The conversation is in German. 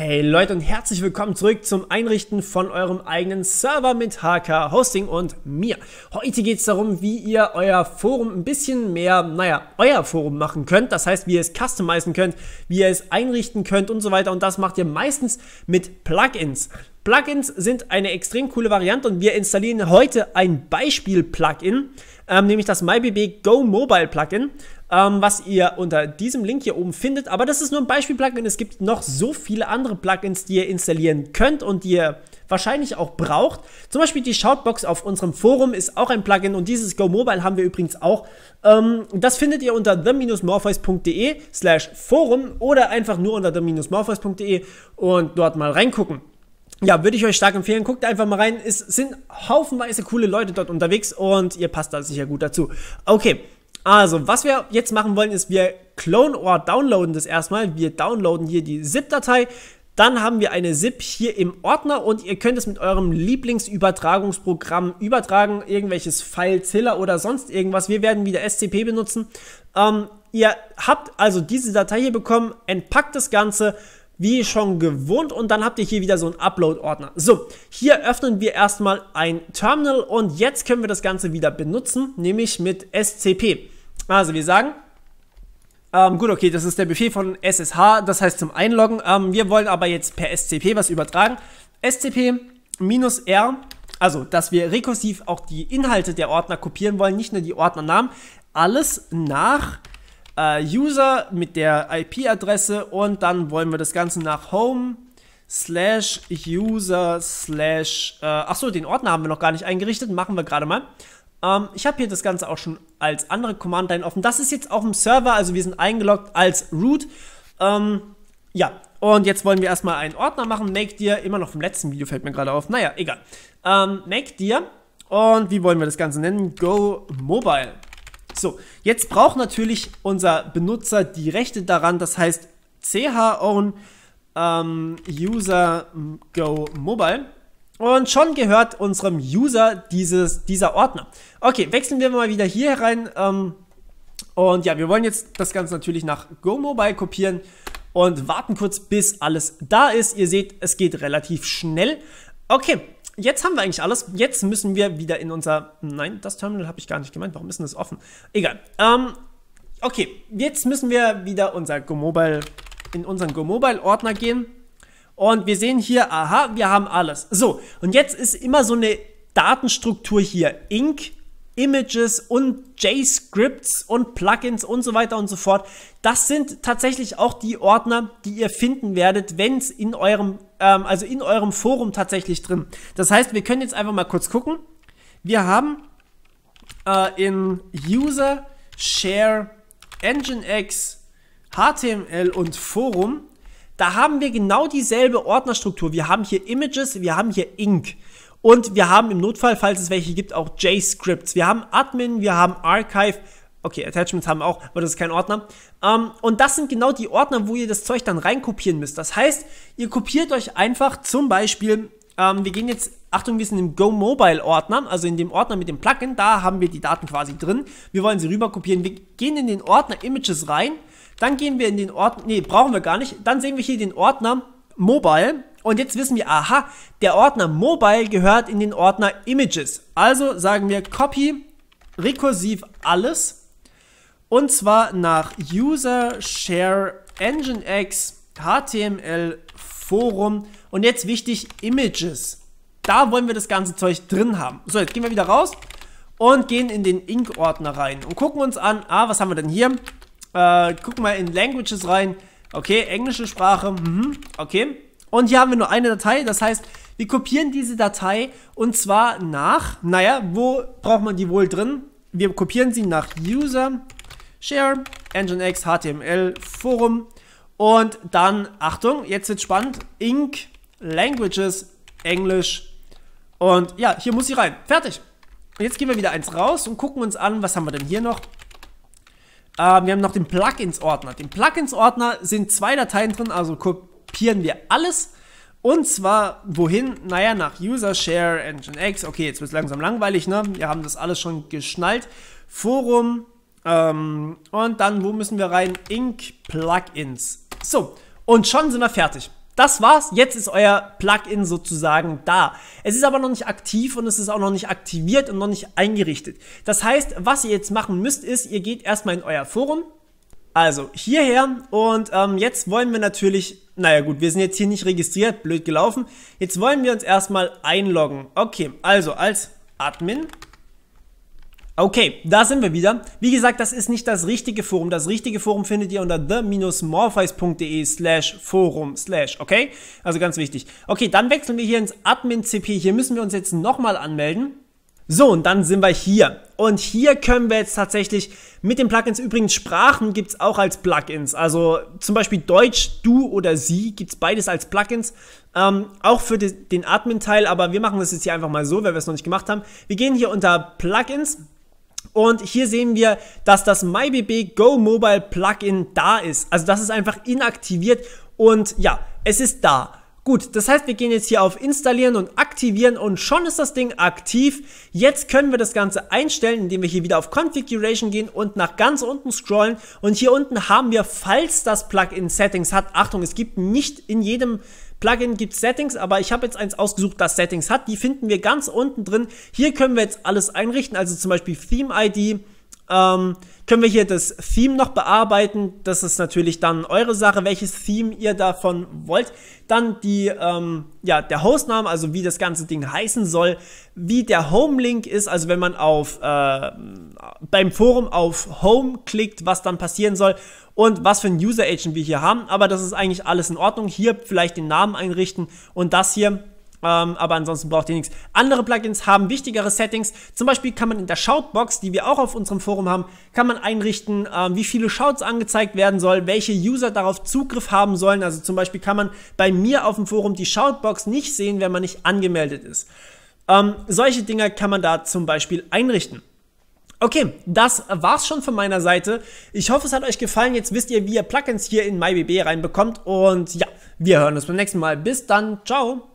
Hey Leute und herzlich willkommen zurück zum Einrichten von eurem eigenen Server mit HK Hosting und mir. Heute geht es darum, wie ihr euer Forum ein bisschen mehr, naja, euer Forum machen könnt. Das heißt, wie ihr es customizen könnt, wie ihr es einrichten könnt und so weiter. Und das macht ihr meistens mit Plugins. Plugins sind eine extrem coole Variante und wir installieren heute ein Beispiel-Plugin, ähm, nämlich das MyBB Go Mobile Plugin ähm, was ihr unter diesem Link hier oben findet. Aber das ist nur ein Beispiel-Plugin. Es gibt noch so viele andere Plugins, die ihr installieren könnt und die ihr wahrscheinlich auch braucht. Zum Beispiel die Shoutbox auf unserem Forum ist auch ein Plugin und dieses Go Mobile haben wir übrigens auch. Ähm, das findet ihr unter the-morpheus.de slash forum oder einfach nur unter the-morpheus.de und dort mal reingucken. Ja, würde ich euch stark empfehlen. Guckt einfach mal rein. Es sind haufenweise coole Leute dort unterwegs und ihr passt da sicher gut dazu. Okay, also, was wir jetzt machen wollen, ist, wir klonen oder downloaden das erstmal. Wir downloaden hier die ZIP-Datei. Dann haben wir eine ZIP hier im Ordner und ihr könnt es mit eurem Lieblingsübertragungsprogramm übertragen, irgendwelches FileZilla oder sonst irgendwas. Wir werden wieder SCP benutzen. Ähm, ihr habt also diese Datei hier bekommen, entpackt das Ganze, wie schon gewohnt und dann habt ihr hier wieder so einen Upload-Ordner. So, hier öffnen wir erstmal ein Terminal und jetzt können wir das Ganze wieder benutzen, nämlich mit SCP. Also wir sagen, ähm, gut, okay, das ist der Befehl von SSH, das heißt zum Einloggen. Ähm, wir wollen aber jetzt per SCP was übertragen. SCP-R, also dass wir rekursiv auch die Inhalte der Ordner kopieren wollen, nicht nur die Ordnernamen, alles nach äh, User mit der IP-Adresse und dann wollen wir das Ganze nach Home slash User slash, äh, achso, den Ordner haben wir noch gar nicht eingerichtet, machen wir gerade mal. Ähm, ich habe hier das Ganze auch schon als andere Command Line offen. Das ist jetzt auf dem Server, also wir sind eingeloggt als root. Ähm, ja, und jetzt wollen wir erstmal einen Ordner machen. Make dir, immer noch vom letzten Video fällt mir gerade auf. Naja, egal. Ähm, make dir. Und wie wollen wir das Ganze nennen? Go Mobile. So, jetzt braucht natürlich unser Benutzer die Rechte daran. Das heißt, chown ähm, user go mobile. Und schon gehört unserem User dieses, dieser Ordner. Okay, wechseln wir mal wieder hier herein. Ähm, und ja, wir wollen jetzt das Ganze natürlich nach Go Mobile kopieren und warten kurz, bis alles da ist. Ihr seht, es geht relativ schnell. Okay, jetzt haben wir eigentlich alles. Jetzt müssen wir wieder in unser. Nein, das Terminal habe ich gar nicht gemeint. Warum ist denn das offen? Egal. Ähm, okay, jetzt müssen wir wieder unser GoMobile in unseren GoMobile-Ordner gehen. Und wir sehen hier, aha, wir haben alles. So, und jetzt ist immer so eine Datenstruktur hier. Inc. Images und JScripts und Plugins und so weiter und so fort. Das sind tatsächlich auch die Ordner, die ihr finden werdet, wenn es in eurem, ähm, also in eurem Forum tatsächlich drin. Das heißt, wir können jetzt einfach mal kurz gucken. Wir haben äh, in User Share Nginx HTML und Forum, da haben wir genau dieselbe Ordnerstruktur. Wir haben hier Images, wir haben hier Ink. Und wir haben im Notfall, falls es welche gibt, auch JScripts. Wir haben Admin, wir haben Archive. Okay, Attachments haben wir auch, aber das ist kein Ordner. Ähm, und das sind genau die Ordner, wo ihr das Zeug dann reinkopieren müsst. Das heißt, ihr kopiert euch einfach zum Beispiel, ähm, wir gehen jetzt, Achtung, wir sind im Go Mobile Ordner, also in dem Ordner mit dem Plugin, da haben wir die Daten quasi drin. Wir wollen sie rüber kopieren. Wir gehen in den Ordner Images rein, dann gehen wir in den Ordner, nee, brauchen wir gar nicht. Dann sehen wir hier den Ordner Mobile und jetzt wissen wir, aha, der Ordner Mobile gehört in den Ordner Images. Also sagen wir Copy rekursiv alles und zwar nach User Share Nginx HTML Forum und jetzt wichtig Images. Da wollen wir das ganze Zeug drin haben. So, jetzt gehen wir wieder raus und gehen in den Ink-Ordner rein und gucken uns an, ah, was haben wir denn hier? Äh, gucken wir in Languages rein. Okay, englische Sprache, mhm, okay. Und hier haben wir nur eine Datei, das heißt, wir kopieren diese Datei und zwar nach, naja, wo braucht man die wohl drin? Wir kopieren sie nach User, Share, Nginx, HTML, Forum und dann, Achtung, jetzt wird spannend, Inc, Languages, Englisch und ja, hier muss sie rein. Fertig. Und jetzt gehen wir wieder eins raus und gucken uns an, was haben wir denn hier noch? Ähm, wir haben noch den Plugins-Ordner. Im Plugins-Ordner sind zwei Dateien drin, also kopieren wir alles. Und zwar, wohin? Naja, nach User Share, Engine X. Okay, jetzt wird es langsam langweilig, ne? Wir haben das alles schon geschnallt. Forum. Ähm, und dann, wo müssen wir rein? Ink Plugins. So, und schon sind wir fertig. Das war's. Jetzt ist euer Plugin sozusagen da. Es ist aber noch nicht aktiv und es ist auch noch nicht aktiviert und noch nicht eingerichtet. Das heißt, was ihr jetzt machen müsst, ist, ihr geht erstmal in euer Forum. Also hierher und ähm, jetzt wollen wir natürlich naja gut, wir sind jetzt hier nicht registriert, blöd gelaufen. Jetzt wollen wir uns erstmal einloggen. Okay, also als Admin. Okay, da sind wir wieder. Wie gesagt, das ist nicht das richtige Forum. Das richtige Forum findet ihr unter the-morpheis.de slash forum slash, okay? Also ganz wichtig. Okay, dann wechseln wir hier ins Admin-CP. Hier müssen wir uns jetzt nochmal anmelden. So, und dann sind wir hier. Und hier können wir jetzt tatsächlich mit den Plugins, übrigens Sprachen gibt es auch als Plugins. Also zum Beispiel Deutsch, du oder sie gibt es beides als Plugins. Ähm, auch für den Admin-Teil, aber wir machen das jetzt hier einfach mal so, weil wir es noch nicht gemacht haben. Wir gehen hier unter Plugins. Und hier sehen wir, dass das MyBB Go Mobile Plugin da ist. Also das ist einfach inaktiviert und ja, es ist da. Gut, das heißt, wir gehen jetzt hier auf Installieren und Aktivieren und schon ist das Ding aktiv. Jetzt können wir das Ganze einstellen, indem wir hier wieder auf Configuration gehen und nach ganz unten scrollen. Und hier unten haben wir, falls das Plugin Settings hat, Achtung, es gibt nicht in jedem Plugin gibt Settings, aber ich habe jetzt eins ausgesucht, das Settings hat. Die finden wir ganz unten drin. Hier können wir jetzt alles einrichten, also zum Beispiel Theme-ID, ähm, können wir hier das Theme noch bearbeiten. Das ist natürlich dann eure Sache, welches Theme ihr davon wollt. Dann die, ähm, ja, der Hostname, also wie das ganze Ding heißen soll, wie der Home-Link ist, also wenn man auf, äh, beim Forum auf Home klickt, was dann passieren soll und was für ein User-Agent wir hier haben. Aber das ist eigentlich alles in Ordnung. Hier vielleicht den Namen einrichten und das hier ähm, aber ansonsten braucht ihr nichts. Andere Plugins haben wichtigere Settings. Zum Beispiel kann man in der Shoutbox, die wir auch auf unserem Forum haben, kann man einrichten, ähm, wie viele Shouts angezeigt werden sollen, welche User darauf Zugriff haben sollen. Also zum Beispiel kann man bei mir auf dem Forum die Shoutbox nicht sehen, wenn man nicht angemeldet ist. Ähm, solche Dinge kann man da zum Beispiel einrichten. Okay, das war's schon von meiner Seite. Ich hoffe, es hat euch gefallen. Jetzt wisst ihr, wie ihr Plugins hier in MyBB reinbekommt. Und ja, wir hören uns beim nächsten Mal. Bis dann. Ciao.